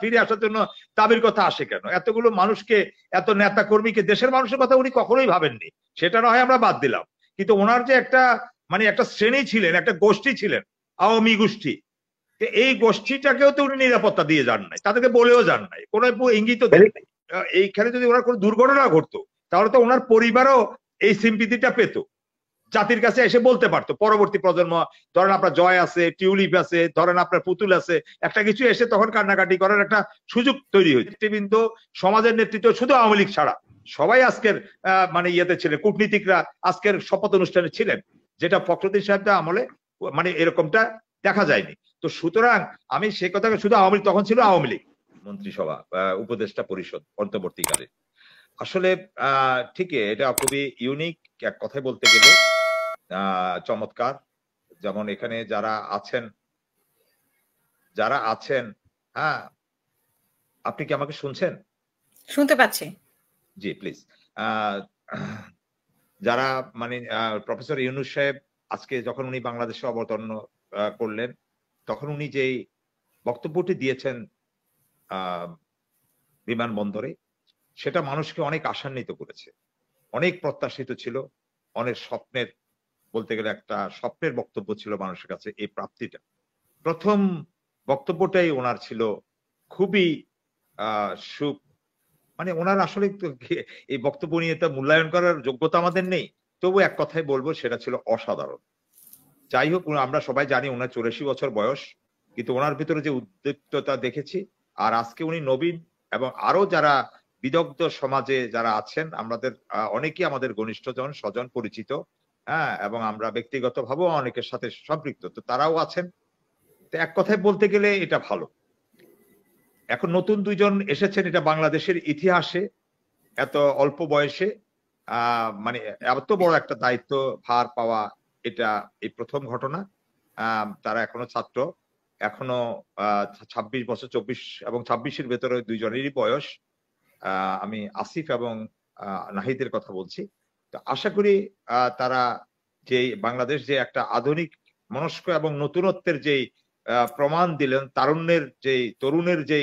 ফিরে আসার জন্য দাবির কথা আসে কেন এতগুলো মানুষকে এত নেতা কর্মীকে দেশের মানুষের কথা উনি কখনোই ভাবেননি সেটা না হয় আমরা বাদ দিলাম কিন্তু ওনার যে একটা মানে একটা শ্রেণী ছিলেন একটা গোষ্ঠী ছিলেন আওয়ামী গোষ্ঠী এই গোষ্ঠীটাকেও তো উনি নিরাপত্তা দিয়ে যান নাই তাদেরকে বলেও যান নাই কোন ইঙ্গিত এইখানে যদি ওনার কোন দুর্ঘটনা ঘটতো তাহলে তো ওনার পরিবারও এই সিম্পিতিটা পেতো জাতির কাছে এসে বলতে পারতো পরবর্তী প্রজন্ম ধরেন আপনার জয় আছে টিউলিপ আছে ধরেন আপনার পুতুল আছে একটা কিছু এসে তখন কান্নাকাটি করার একটা সুযোগ তৈরি হয়েছে কিন্তু সমাজের নেতৃত্ব শুধু আওয়ামী লীগ ছাড়া সবাই আজকের মানে ইয়েতে ছিলেন কূটনীতিকরা আজকের শপথ অনুষ্ঠানে ছিলেন যেটা ফখরুদ্দিন সাহেবটা আমলে মানে এরকমটা দেখা যায়নি তো সুতরাং আমি সে কথাকে শুধু আওয়ামী লীগ তখন ছিল আওয়ামী লীগ মন্ত্রিসভা উপদেষ্টা পরিষদ অন্তর্বর্তীকালে আসলে ঠিকই এটা খুবই ইউনিক এক কথায় বলতে গেলে চমৎকার যেমন এখানে যারা আছেন যারা আছেন হ্যাঁ আপনি কি আমাকে শুনছেন শুনতে পাচ্ছি জি প্লিজ যারা মানে প্রফেসর ইউনুস সাহেব আজকে যখন উনি বাংলাদেশে অবতরণ করলেন তখন উনি যেই বক্তব্যটি দিয়েছেন বিমানবন্দরে সেটা মানুষকে অনেক আশান্বিত করেছে অনেক প্রত্যাশিত ছিল অনেক স্বপ্নের বলতে গেলে একটা স্বপ্নের বক্তব্য ছিল মানুষের কাছে এই প্রাপ্তিটা প্রথম বক্তব্যটাই ওনার ছিল খুবই সুখ মানে ওনার আসলে এই বক্তব্য নিয়ে তা মূল্যায়ন করার যোগ্যতা আমাদের নেই তবু এক কথাই বলবো সেটা ছিল অসাধারণ যাই হোক আমরা সবাই জানি ওনার চুরাশি বছর বয়স কিন্তু ওনার ভিতরে যে উদ্দীপ্ততা দেখেছি আর আজকে উনি নবীন এবং আরো যারা বিদগ্ধ সমাজে যারা আছেন আমাদের অনেকেই আমাদের ঘনিষ্ঠজন স্বজন পরিচিত হ্যাঁ এবং আমরা ব্যক্তিগত ভাবে অনেকের সাথে সম্পৃক্ত তো তারাও আছেন তো এক কথায় বলতে গেলে এটা ভালো এখন নতুন দুইজন এসেছেন এটা বাংলাদেশের ইতিহাসে এত অল্প বয়সে মানে এত বড় একটা দায়িত্ব ভার পাওয়া এটা এই প্রথম ঘটনা তারা এখনো ছাত্র এখনো ছাব্বিশ বছর চব্বিশ এবং ছাব্বিশের ভেতরে দুইজনেরই বয়স আমি আসিফ এবং নাহিদের কথা বলছি আশা করি তারা যে বাংলাদেশ যে একটা আধুনিক মনস্ক এবং নতুনত্বের যে প্রমাণ দিলেন তারুণ্যের যে তরুণের যে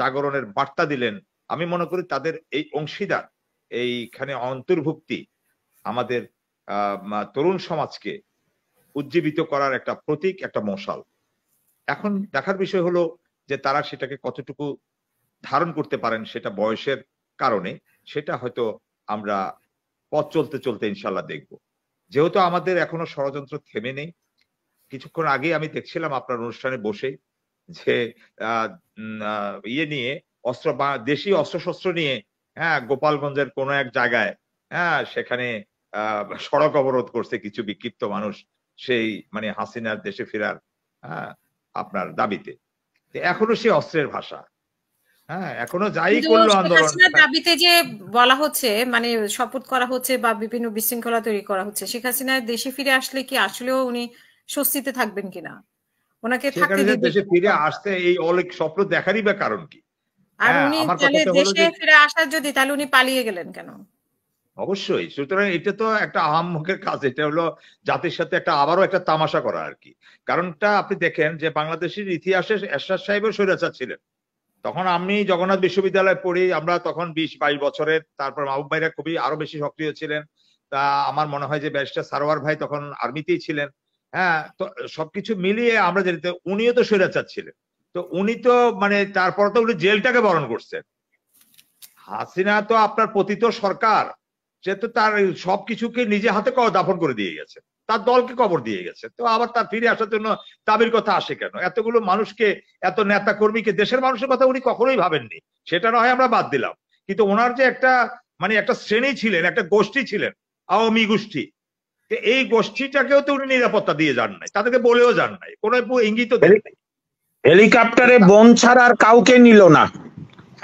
জাগরণের বার্তা দিলেন আমি মনে করি তাদের এই অংশীদার এইখানে অন্তর্ভুক্তি আমাদের তরুণ সমাজকে উজ্জীবিত করার একটা প্রতীক একটা মশাল এখন দেখার বিষয় হলো যে তারা সেটাকে কতটুকু ধারণ করতে পারেন সেটা বয়সের কারণে সেটা হয়তো আমরা পথ চলতে চলতে ইনশাল্লাহ দেখব যেহেতু আমাদের এখনো ষড়যন্ত্র থেমে নেই কিছুক্ষণ আগে আমি দেখছিলাম আপনার অনুষ্ঠানে বসে যে ইয়ে নিয়ে অস্ত্র দেশি অস্ত্রশস্ত্র নিয়ে হ্যাঁ গোপালগঞ্জের কোনো এক জায়গায় হ্যাঁ সেখানে সড়ক অবরোধ করছে কিছু বিক্ষিপ্ত মানুষ সেই মানে হাসিনার দেশে ফেরার হ্যাঁ, আপনার দাবিতে এখনো সে অস্ত্রের ভাষা হ্যাঁ এখনো দাবিতে যে বলা হচ্ছে মানে শপথ করা হচ্ছে বা বিভিন্ন বিশৃঙ্খলা তৈরি করা হচ্ছে শেখ হাসিনা দেশে ফিরে আসলে কি আসলেও উনি স্বস্তিতে থাকবেন কিনা ওনাকে দেশে ফিরে আসতে এই অনেক স্বপ্ন দেখারই বা কারণ কি আর হ্যাঁ, উনি তাহলে দেশে ফিরে আসার যদি তাহলে উনি পালিয়ে গেলেন কেন অবশ্যই সুতরাং এটা তো একটা আহাম মুখের কাজ এটা হলো জাতির সাথে একটা আবারও একটা তামাশা করা আর কি কারণটা আপনি দেখেন যে বাংলাদেশের ইতিহাসে এরশাদ সাহেবের স্বৈরাচার ছিলেন তখন আমি জগন্নাথ বিশ্ববিদ্যালয়ে পড়ি আমরা তখন বিশ বাইশ বছরের তারপর মাহবুব ভাইরা খুবই আরো বেশি সক্রিয় ছিলেন তা আমার মনে হয় যে ব্যারিস্টার সারোয়ার ভাই তখন আর্মিতেই ছিলেন হ্যাঁ তো সবকিছু মিলিয়ে আমরা যেতে উনিও তো স্বৈরাচার ছিলেন তো উনি তো মানে তারপর তো উনি জেলটাকে বরণ করছেন হাসিনা তো আপনার পতিত সরকার সে তো তার সবকিছুকে নিজে হাতে দাফন করে দিয়ে গেছে তার দলকে কবর দিয়ে গেছে তো আবার তার ফিরে আসার জন্য দাবির কথা আসে কেন এতগুলো মানুষকে এত নেতা কর্মীকে দেশের মানুষের কথা উনি কখনোই ভাবেননি সেটা না হয় আমরা বাদ দিলাম কিন্তু ওনার যে একটা মানে একটা শ্রেণী ছিলেন একটা গোষ্ঠী ছিলেন আওয়ামী গোষ্ঠী এই গোষ্ঠীটাকেও তো উনি নিরাপত্তা দিয়ে যান নাই তাদেরকে বলেও যান নাই কোন ইঙ্গিত হেলিকপ্টারে বন ছাড়া আর কাউকে নিল না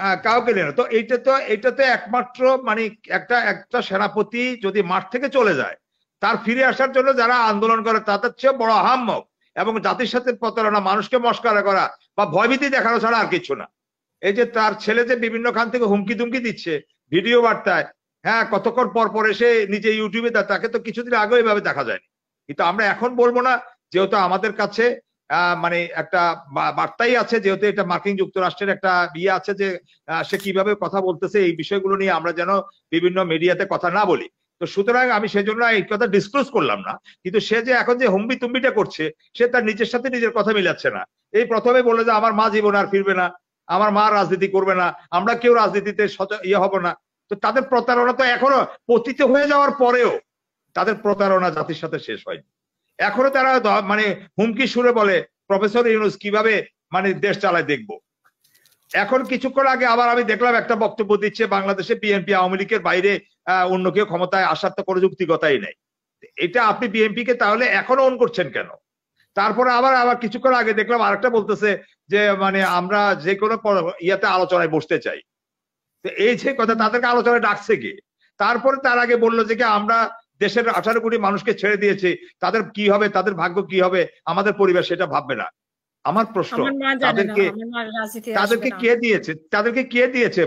হ্যাঁ, কাউকে নিল তো এইটা তো এটা তো একমাত্র মানে একটা একটা সেনাপতি যদি মাঠ থেকে চলে যায় তার ফিরে আসার জন্য যারা আন্দোলন করে তাদের চেয়ে বড় আহাম্মক এবং জাতির সাথে প্রতারণা মানুষকে মস্কারা করা বা ভয়ভীতি দেখানো ছাড়া আর কিছু না এই যে তার ছেলে যে বিভিন্ন খান থেকে হুমকি তুমকি দিচ্ছে ভিডিও বার্তায় হ্যাঁ কতক্ষণ পর পর এসে নিজে ইউটিউবে তাকে তো কিছুদিন আগে এভাবে দেখা যায়নি কিন্তু আমরা এখন বলবো না যেহেতু আমাদের কাছে মানে একটা বার্তাই আছে যেহেতু এটা মার্কিন যুক্তরাষ্ট্রের একটা বিয়ে আছে যে সে কিভাবে কথা বলতেছে এই বিষয়গুলো নিয়ে আমরা যেন বিভিন্ন মিডিয়াতে কথা না বলি তো সুতরাং আমি সেজন্য এই কথা ডিসক্লোজ করলাম না কিন্তু সে যে এখন যে হুম্বি তুম্বিটা করছে সে তার নিজের সাথে নিজের কথা মিলাচ্ছে না এই প্রথমে বলে যে আমার মা জীবন আর ফিরবে না আমার মা রাজনীতি করবে না আমরা কেউ রাজনীতিতে ইয়ে হব না তো তাদের প্রতারণা তো এখনো পতিত হয়ে যাওয়ার পরেও তাদের প্রতারণা জাতির সাথে শেষ হয়নি এখনো তারা মানে হুমকি সুরে বলে প্রফেসর ইউনুস কিভাবে মানে দেশ চালায় দেখবো এখন কিছুক্ষণ আগে আবার আমি দেখলাম একটা বক্তব্য দিচ্ছে বাংলাদেশে বিএনপি আওয়ামী লীগের বাইরে অন্য কেউ ক্ষমতায় আসার তো কোনো যুক্তিগতাই নেই এটা আপনি বিএনপি কে তাহলে এখনো অন করছেন কেন তারপরে আবার আবার কিছুক্ষণ আগে দেখলাম আরেকটা বলতেছে যে মানে আমরা যে কোনো ইয়াতে আলোচনায় বসতে চাই এই যে কথা তাদেরকে আলোচনায় ডাকছে কি তারপরে তার আগে বললো যে কি আমরা দেশের আঠারো কোটি মানুষকে ছেড়ে দিয়েছি তাদের কি হবে তাদের ভাগ্য কি হবে আমাদের পরিবার সেটা ভাববে না আমার প্রশ্ন তাদেরকে তাদেরকে কে দিয়েছে তাদেরকে কে দিয়েছে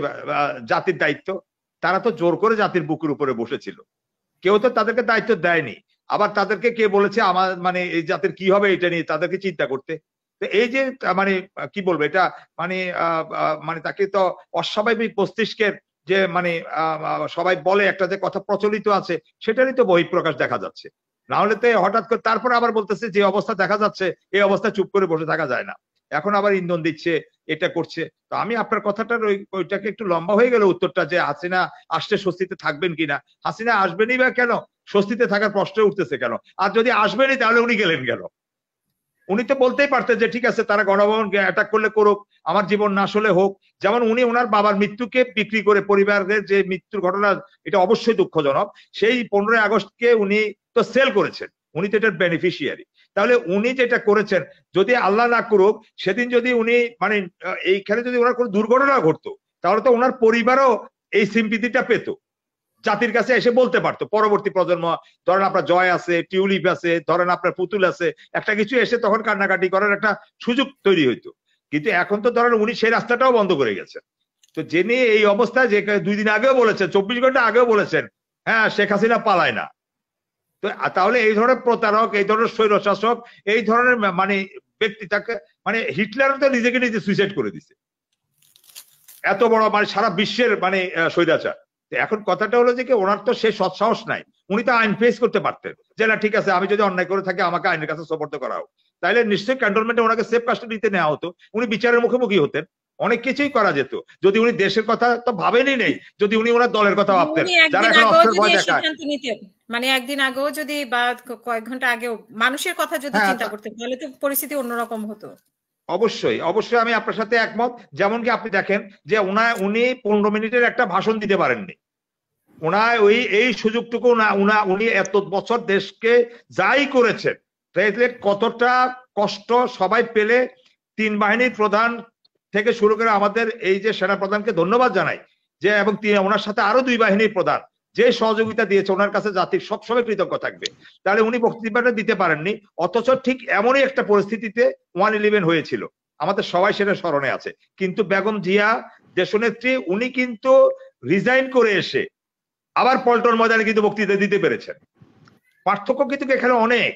জাতির দায়িত্ব তারা তো জোর করে জাতির বুকের উপরে বসেছিল কেউ তো তাদেরকে দায়িত্ব দেয়নি আবার তাদেরকে কে বলেছে আমার মানে এই জাতির কি হবে এটা নিয়ে তাদেরকে চিন্তা করতে তো এই যে মানে কি বলবো এটা মানে মানে তাকে তো অস্বাভাবিক মস্তিষ্কের যে মানে সবাই বলে একটা যে কথা প্রচলিত আছে সেটারই তো বহিঃপ্রকাশ দেখা যাচ্ছে না হলে তো হঠাৎ করে তারপর আবার বলতেছে যে অবস্থা দেখা যাচ্ছে এই অবস্থা চুপ করে বসে থাকা যায় না এখন আবার ইন্ধন দিচ্ছে এটা করছে তো আমি আপনার কথাটার ওই ওইটাকে একটু লম্বা হয়ে গেল উত্তরটা যে হাসিনা আসতে স্বস্তিতে থাকবেন কিনা হাসিনা আসবেনই বা কেন স্বস্তিতে থাকার প্রশ্ন উঠতেছে কেন আর যদি আসবেনই তাহলে উনি গেলেন কেন উনি তো বলতেই পারতেন যে ঠিক আছে তারা গণভবন অ্যাটাক করলে করুক আমার জীবন না আসলে হোক যেমন উনি ওনার বাবার মৃত্যুকে বিক্রি করে পরিবারের যে মৃত্যুর ঘটনা এটা অবশ্যই দুঃখজনক সেই পনেরোই আগস্টকে উনি তো সেল করেছেন উনি তো এটার বেনিফিশিয়ারি তাহলে উনি যেটা করেছেন যদি আল্লাহ না করুক সেদিন যদি উনি মানে এইখানে যদি ওনার কোনো দুর্ঘটনা ঘটতো তাহলে তো ওনার পরিবারও এই সিম্পিতিটা পেত জাতির কাছে এসে বলতে পারতো পরবর্তী প্রজন্ম ধরেন আপনার জয় আছে টিউলিপ আছে ধরেন আপনার পুতুল আছে একটা কিছু এসে তখন কান্নাকাটি করার একটা সুযোগ তৈরি হইতো কিন্তু এখন তো ধরেন উনি সেই রাস্তাটাও বন্ধ করে গেছেন তো জেনে এই অবস্থায় যে দুই দিন আগেও বলেছেন চব্বিশ ঘন্টা আগেও বলেছেন হ্যাঁ শেখ হাসিনা পালায় না তো তাহলে এই ধরনের প্রতারক এই ধরনের স্বৈরশাসক এই ধরনের মানে ব্যক্তি তাকে মানে হিটলার তো নিজেকে নিজে সুইসাইড করে দিছে এত বড় মানে সারা বিশ্বের মানে স্বৈরাচার এখন কথাটা হলো যে কি ওনার তো সে সৎসাহস নাই উনি তো আইন ফেস করতে পারতেন যে না ঠিক আছে আমি যদি অন্যায় করে থাকি আমাকে আইনের কাছে সপর্ত করা হোক তাহলে নিশ্চয়ই ক্যান্টনমেন্টে ওনাকে সেফ কাস্টডিতে নেওয়া হতো উনি বিচারের মুখোমুখি হতেন অনেক কিছুই করা যেত যদি উনি দেশের কথা তো ভাবেনই নেই যদি উনি ওনার দলের কথা ভাবতেন যারা এখন অস্ত্রের ভয় দেখায় মানে একদিন আগেও যদি বা কয়েক ঘন্টা আগেও মানুষের কথা যদি হ্যাঁ, চিন্তা করতেন তাহলে তো পরিস্থিতি অন্যরকম হতো অবশ্যই অবশ্যই আমি আপনার সাথে একমত যেমন কি আপনি দেখেন যে ওনা উনি পনেরো মিনিটের একটা ভাষণ দিতে পারেননি ওনার ওই এই সুযোগটুকু না উনা উনি এত বছর দেশকে যাই করেছেন তাহলে কতটা কষ্ট সবাই পেলে তিন বাহিনীর প্রধান থেকে শুরু করে আমাদের এই যে সেনা প্রধানকে ধন্যবাদ জানাই যে এবং তিনি ওনার সাথে আরো দুই বাহিনীর প্রধান যে সহযোগিতা দিয়েছে ওনার কাছে জাতির সবসময় কৃতজ্ঞ থাকবে তাহলে উনি বক্তৃতাটা দিতে পারেননি অথচ ঠিক এমনই একটা পরিস্থিতিতে ওয়ান ইলেভেন হয়েছিল আমাদের সবাই সেটা স্মরণে আছে কিন্তু বেগম জিয়া দেশনেত্রী উনি কিন্তু রিজাইন করে এসে আবার পল্টন ময়দানে কিন্তু বক্তৃতা দিতে পেরেছেন পার্থক্য কিন্তু এখানে অনেক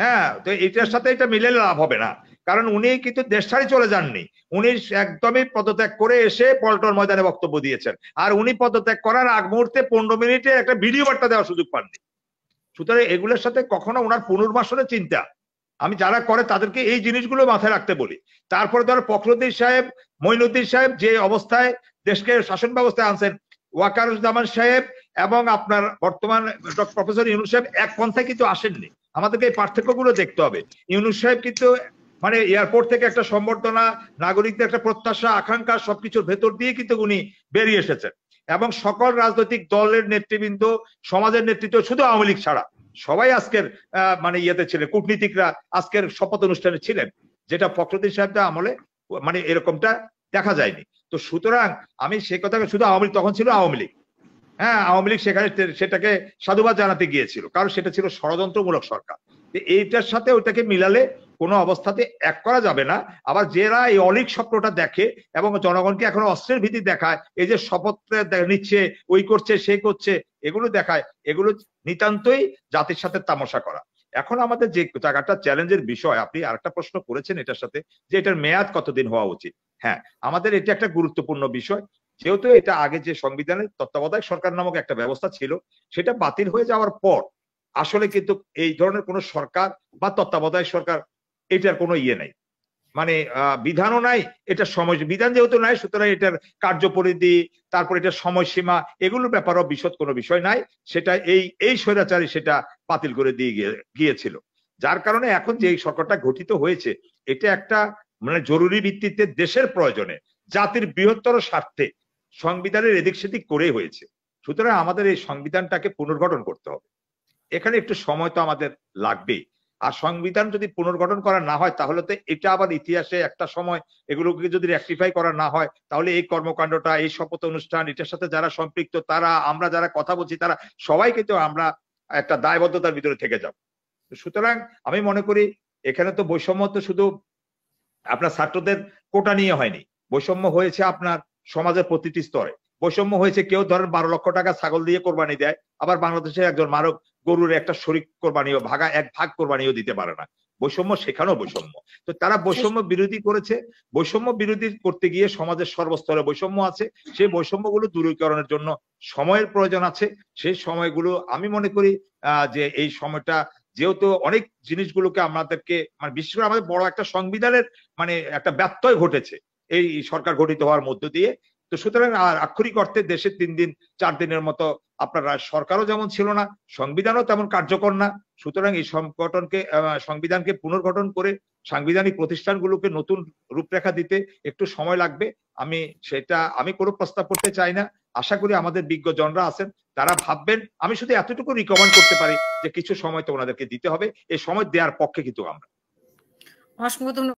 হ্যাঁ তো এটার সাথে এটা মিলে লাভ হবে না কারণ উনি কিন্তু দেশ ছাড়ি চলে যাননি উনি একদমই পদত্যাগ করে এসে পল্টন ময়দানে বক্তব্য দিয়েছেন আর উনি পদত্যাগ করার আগ মুহূর্তে পনেরো মিনিটে একটা ভিডিও বার্তা দেওয়ার সুযোগ পাননি সুতরাং এগুলোর সাথে কখনো ওনার পুনর্বাসনের চিন্তা আমি যারা করে তাদেরকে এই জিনিসগুলো মাথায় রাখতে বলি তারপরে ধরো ফখরুদ্দিন সাহেব মৈনুদ্দিন সাহেব যে অবস্থায় দেশকে শাসন ব্যবস্থায় আনছেন ওয়াকারুজ্জামান সাহেব এবং আপনার বর্তমান প্রফেসর ইউনুস সাহেব এক পন্থায় কিন্তু আসেননি আমাদেরকে এই গুলো দেখতে হবে ইউনুস সাহেব কিন্তু মানে এয়ারপোর্ট থেকে একটা সম্বর্ধনা নাগরিকদের একটা প্রত্যাশা আকাঙ্ক্ষা সবকিছুর ভেতর দিয়ে কিন্তু উনি বেরিয়ে এসেছেন এবং সকল রাজনৈতিক দলের নেতৃবৃন্দ সমাজের নেতৃত্ব শুধু আওয়ামী লীগ ছাড়া সবাই আজকের মানে ইয়েতে ছিলেন কূটনীতিকরা আজকের শপথ অনুষ্ঠানে ছিলেন যেটা ফখরুদ্দিন সাহেবদের আমলে মানে এরকমটা দেখা যায়নি তো সুতরাং আমি সে কথাকে শুধু আওয়ামী তখন ছিল আওয়ামী লীগ হ্যাঁ আওয়ামী লীগ সেখানে সেটাকে সাধুবাদ জানাতে গিয়েছিল কারণ সেটা ছিল ষড়যন্ত্রমূলক সরকার এইটার সাথে ওইটাকে মিলালে কোনো অবস্থাতে এক করা যাবে না আবার যারা এই অলিক স্বপ্নটা দেখে এবং জনগণকে এখন অস্ত্রের ভীতি দেখায় এই যে শপথ নিচ্ছে ওই করছে সে করছে এগুলো দেখায় এগুলো নিতান্তই জাতির সাথে তামাশা করা এখন আমাদের যে জায়গাটা চ্যালেঞ্জের বিষয় আপনি আরেকটা প্রশ্ন করেছেন এটার সাথে যে এটার মেয়াদ কতদিন হওয়া উচিত হ্যাঁ আমাদের এটা একটা গুরুত্বপূর্ণ বিষয় যেহেতু এটা আগে যে সংবিধানের তত্ত্বাবধায়ক সরকার নামক একটা ব্যবস্থা ছিল সেটা বাতিল হয়ে যাওয়ার পর আসলে কিন্তু এই ধরনের কোন সরকার বা তত্ত্বাবধায়ক সরকার এটার কোনো ইয়ে নাই মানে বিধানও নাই এটা সময় বিধান যেহেতু নাই সুতরাং এটার কার্যপরিধি তারপর এটার সময়সীমা এগুলোর ব্যাপারও বিশদ কোনো বিষয় নাই সেটা এই এই স্বৈরাচারী সেটা বাতিল করে দিয়ে গিয়েছিল যার কারণে এখন যে এই সরকারটা গঠিত হয়েছে এটা একটা মানে জরুরি ভিত্তিতে দেশের প্রয়োজনে জাতির বৃহত্তর স্বার্থে সংবিধানের এদিক সেদিক করেই হয়েছে সুতরাং আমাদের এই সংবিধানটাকে পুনর্গঠন করতে হবে এখানে একটু সময় তো আমাদের লাগবেই আর সংবিধান যদি পুনর্গঠন করা না হয় তাহলে তো এটা আবার ইতিহাসে একটা সময় এগুলোকে যদি রেকটিফাই করা না হয় তাহলে এই কর্মকাণ্ডটা এই শপথ অনুষ্ঠান এটার সাথে যারা সম্পৃক্ত তারা আমরা যারা কথা বলছি তারা সবাইকে তো আমরা একটা দায়বদ্ধতার ভিতরে থেকে যাব সুতরাং আমি মনে করি এখানে তো বৈষম্য তো শুধু আপনার ছাত্রদের কোটা নিয়ে হয়নি বৈষম্য হয়েছে আপনার সমাজের প্রতিটি স্তরে বৈষম্য হয়েছে কেউ ধরেন বারো লক্ষ টাকা ছাগল দিয়ে কোরবানি দেয় আবার বাংলাদেশের একজন মানব গরুর একটা শরিক কোরবানিও ভাগা এক ভাগ কোরবানিও দিতে পারে না বৈষম্য সেখানেও বৈষম্য তো তারা বৈষম্য বিরোধী করেছে বৈষম্য বিরোধী করতে গিয়ে সমাজের সর্বস্তরে বৈষম্য আছে সেই বৈষম্যগুলো দূরীকরণের জন্য সময়ের প্রয়োজন আছে সেই সময়গুলো আমি মনে করি যে এই সময়টা যেহেতু অনেক জিনিসগুলোকে আমাদেরকে মানে বিশেষ করে আমাদের বড় একটা সংবিধানের মানে একটা ব্যত্যয় ঘটেছে এই সরকার গঠিত হওয়ার মধ্য দিয়ে তো সুতরাং আর আক্ষরিক অর্থে দেশে তিন দিন চার দিনের মতো আপনার সরকারও যেমন ছিল না সংবিধানও তেমন কার্যকর না সুতরাং এই সংগঠনকে সংবিধানকে পুনর্গঠন করে সাংবিধানিক প্রতিষ্ঠানগুলোকে নতুন রূপরেখা দিতে একটু সময় লাগবে আমি সেটা আমি কোনো প্রস্তাব করতে চাই না আশা করি আমাদের বিজ্ঞজনরা আছেন তারা ভাববেন আমি শুধু এতটুকু রিকমেন্ড করতে পারি যে কিছু সময় তো ওনাদেরকে দিতে হবে এই সময় দেওয়ার পক্ষে কিন্তু আমরা